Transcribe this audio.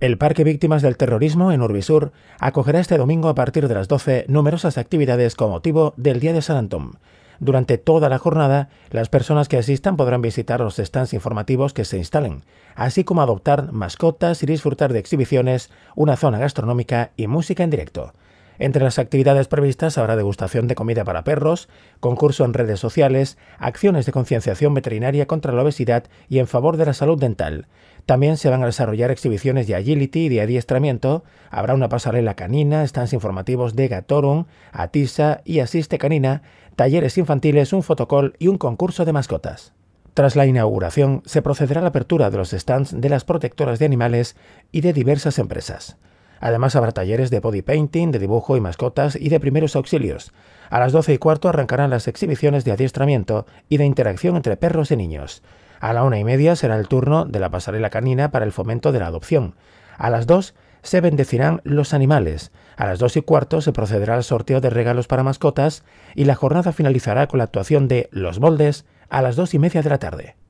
El Parque Víctimas del Terrorismo en Urbisur acogerá este domingo a partir de las 12 numerosas actividades con motivo del Día de San Antón. Durante toda la jornada, las personas que asistan podrán visitar los stands informativos que se instalen, así como adoptar mascotas y disfrutar de exhibiciones, una zona gastronómica y música en directo. Entre las actividades previstas habrá degustación de comida para perros, concurso en redes sociales, acciones de concienciación veterinaria contra la obesidad y en favor de la salud dental. También se van a desarrollar exhibiciones de agility y de adiestramiento, habrá una pasarela canina, stands informativos de Gatorum, Atisa y Asiste Canina, talleres infantiles, un fotocol y un concurso de mascotas. Tras la inauguración, se procederá a la apertura de los stands de las protectoras de animales y de diversas empresas. Además habrá talleres de body painting, de dibujo y mascotas y de primeros auxilios. A las 12 y cuarto arrancarán las exhibiciones de adiestramiento y de interacción entre perros y niños. A la una y media será el turno de la pasarela canina para el fomento de la adopción. A las 2 se bendecirán los animales. A las dos y cuarto se procederá al sorteo de regalos para mascotas y la jornada finalizará con la actuación de Los Moldes a las dos y media de la tarde.